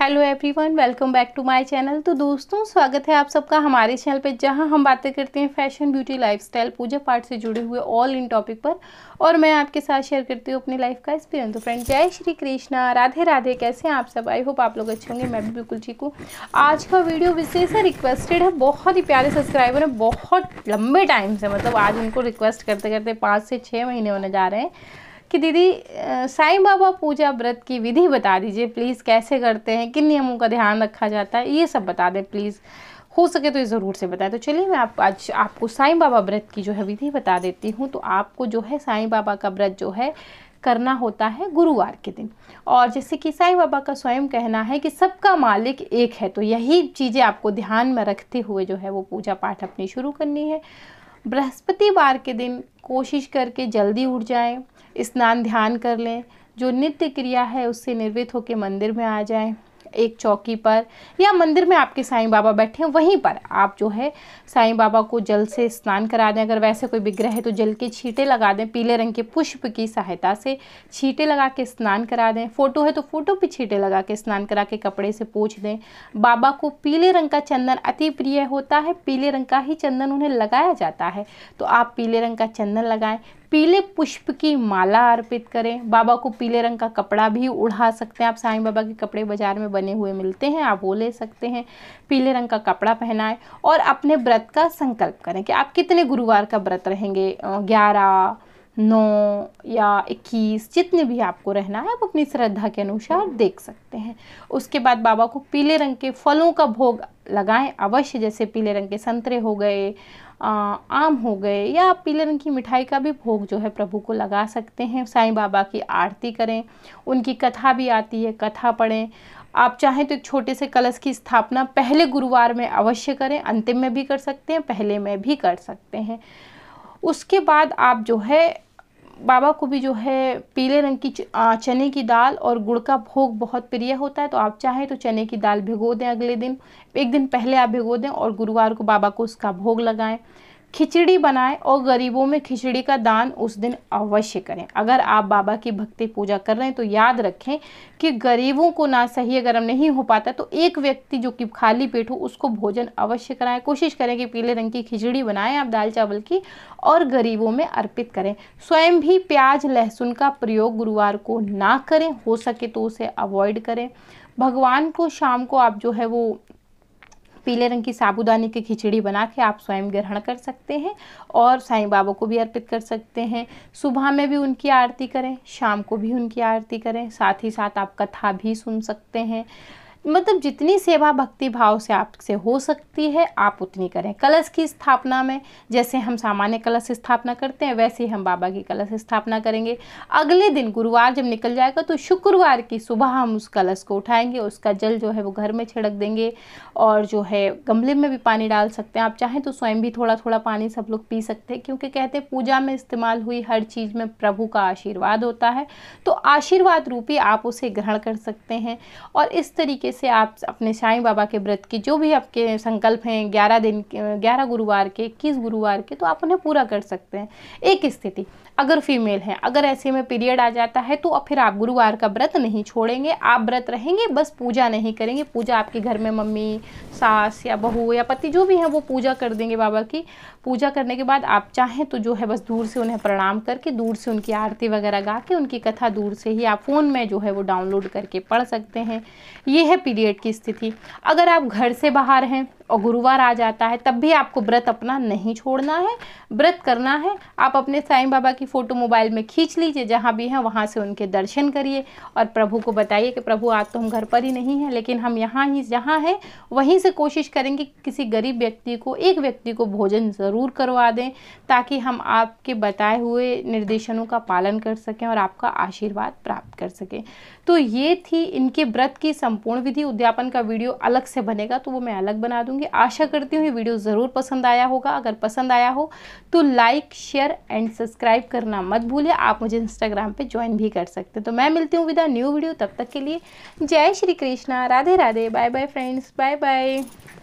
hello everyone welcome back to my channel तो दोस्तों स्वागत है आप सबका हमारे चैनल पे जहां हम बातें करते हैं फैशन ब्यूटी लाइफस्टाइल पूजा पाठ से जुड़े हुए ऑल इन टॉपिक पर और मैं आपके साथ शेयर करती हूँ अपनी लाइफ का एक्सपीरियंस तो फ्रेंड जय श्री कृष्णा राधे राधे कैसे हैं आप सब आई होप आप लोग अच्छे होंगे मैं भी बिल्कुल ठीक हूँ आज का वीडियो विशेष रिक्वेस्टेड है बहुत ही प्यारे सब्सक्राइबर हैं बहुत लंबे टाइम से मतलब आज उनको रिक्वेस्ट करते करते पाँच से छः महीने होने जा रहे हैं कि दीदी साईं बाबा पूजा व्रत की विधि बता दीजिए प्लीज़ कैसे करते हैं किन नियमों का ध्यान रखा जाता है ये सब बता दें प्लीज़ हो सके तो ये ज़रूर से बताएं तो चलिए मैं आप आज आपको साईं बाबा व्रत की जो है विधि बता देती हूँ तो आपको जो है साईं बाबा का व्रत जो है करना होता है गुरुवार के दिन और जैसे कि साईं बाबा का स्वयं कहना है कि सबका मालिक एक है तो यही चीज़ें आपको ध्यान में रखते हुए जो है वो पूजा पाठ अपनी शुरू करनी है बृहस्पतिवार के दिन कोशिश करके जल्दी उठ जाएं, स्नान ध्यान कर लें जो नित्य क्रिया है उससे निर्वृत होकर मंदिर में आ जाएं एक चौकी पर या मंदिर में आपके साईं बाबा बैठे हैं वहीं पर आप जो है साईं बाबा को जल से स्नान करा दें अगर वैसे कोई विग्रह है तो जल के छींटे लगा दें पीले रंग के पुष्प की सहायता से छींटे लगा के स्नान करा दें फ़ोटो है तो फ़ोटो पर छींटे लगा के स्नान करा के कपड़े से पूछ दें बाबा को पीले रंग का चंदन अति प्रिय होता है पीले रंग का ही चंदन उन्हें लगाया जाता है तो आप पीले रंग का चंदन लगाएं पीले पुष्प की माला अर्पित करें बाबा को पीले रंग का कपड़ा भी उड़ा सकते हैं आप साईं बाबा के कपड़े बाज़ार में बने हुए मिलते हैं आप वो ले सकते हैं पीले रंग का कपड़ा पहनाएं और अपने व्रत का संकल्प करें कि आप कितने गुरुवार का व्रत रहेंगे ग्यारह नौ या इक्कीस जितने भी आपको रहना है आप अपनी श्रद्धा के अनुसार देख सकते हैं उसके बाद बाबा को पीले रंग के फलों का भोग लगाएं अवश्य जैसे पीले रंग के संतरे हो गए आम हो गए या आप पीले रंग की मिठाई का भी भोग जो है प्रभु को लगा सकते हैं साईं बाबा की आरती करें उनकी कथा भी आती है कथा पढ़ें आप चाहें तो एक छोटे से कलश की स्थापना पहले गुरुवार में अवश्य करें अंतिम में भी कर सकते हैं पहले में भी कर सकते हैं उसके बाद आप जो है बाबा को भी जो है पीले रंग की चने की दाल और गुड़ का भोग बहुत प्रिय होता है तो आप चाहें तो चने की दाल भिगो दें अगले दिन एक दिन पहले आप भिगो दें और गुरुवार को बाबा को उसका भोग लगाएं खिचड़ी बनाएं और गरीबों में खिचड़ी का दान उस दिन अवश्य करें अगर आप बाबा की भक्ति पूजा कर रहे हैं तो याद रखें कि गरीबों को ना सही अगर हम नहीं हो पाता तो एक व्यक्ति जो कि खाली पेट हो उसको भोजन अवश्य कराएं कोशिश करें कि पीले रंग की खिचड़ी बनाएं आप दाल चावल की और गरीबों में अर्पित करें स्वयं भी प्याज लहसुन का प्रयोग गुरुवार को ना करें हो सके तो उसे अवॉइड करें भगवान को शाम को आप जो है वो पीले रंग की साबुदानी की खिचड़ी बना के आप स्वयं ग्रहण कर सकते हैं और साईं बाबा को भी अर्पित कर सकते हैं सुबह में भी उनकी आरती करें शाम को भी उनकी आरती करें साथ ही साथ आप कथा भी सुन सकते हैं मतलब जितनी सेवा भक्ति भाव से आपसे हो सकती है आप उतनी करें कलश की स्थापना में जैसे हम सामान्य कलश स्थापना करते हैं वैसे ही हम बाबा की कलश स्थापना करेंगे अगले दिन गुरुवार जब निकल जाएगा तो शुक्रवार की सुबह हम उस कलश को उठाएंगे उसका जल जो है वो घर में छिड़क देंगे और जो है गमले में भी पानी डाल सकते हैं आप चाहें तो स्वयं भी थोड़ा थोड़ा पानी सब लोग पी सकते हैं क्योंकि कहते हैं पूजा में इस्तेमाल हुई हर चीज़ में प्रभु का आशीर्वाद होता है तो आशीर्वाद रूपी आप उसे ग्रहण कर सकते हैं और इस तरीके तरीके से आप अपने साईं बाबा के व्रत की जो भी आपके संकल्प हैं ग्यारह दिन ग्यारह गुरुवार के इक्कीस गुरुवार के तो आप उन्हें पूरा कर सकते हैं एक स्थिति अगर फीमेल हैं अगर ऐसे में पीरियड आ जाता है तो फिर आप गुरुवार का व्रत नहीं छोड़ेंगे आप व्रत रहेंगे बस पूजा नहीं करेंगे पूजा आपके घर में मम्मी सास या बहू या पति जो भी हैं वो पूजा कर देंगे बाबा की पूजा करने के बाद आप चाहें तो जो है बस दूर से उन्हें प्रणाम करके दूर से उनकी आरती वगैरह गा के उनकी कथा दूर से ही आप फ़ोन में जो है वो डाउनलोड करके पढ़ सकते हैं ये है पीरियड की स्थिति अगर आप घर से बाहर हैं और गुरुवार आ जाता है तब भी आपको व्रत अपना नहीं छोड़ना है व्रत करना है आप अपने साईं बाबा की फ़ोटो मोबाइल में खींच लीजिए जहाँ भी हैं वहाँ से उनके दर्शन करिए और प्रभु को बताइए कि प्रभु आज तो हम घर पर ही नहीं हैं लेकिन हम यहाँ ही जहाँ हैं वहीं से कोशिश करेंगे कि किसी गरीब व्यक्ति को एक व्यक्ति को भोजन ज़रूर करवा दें ताकि हम आपके बताए हुए निर्देशनों का पालन कर सकें और आपका आशीर्वाद प्राप्त कर सकें तो ये थी इनके व्रत की संपूर्ण विधि उद्यापन का वीडियो अलग से बनेगा तो वो मैं अलग बना दूँगी होंगे आशा करती हूँ ये वीडियो ज़रूर पसंद आया होगा अगर पसंद आया हो तो लाइक शेयर एंड सब्सक्राइब करना मत भूलिए आप मुझे इंस्टाग्राम पे ज्वाइन भी कर सकते हैं तो मैं मिलती हूँ विदा न्यू वीडियो तब तक के लिए जय Shri Krishna Radhe Radhe bye bye friends bye bye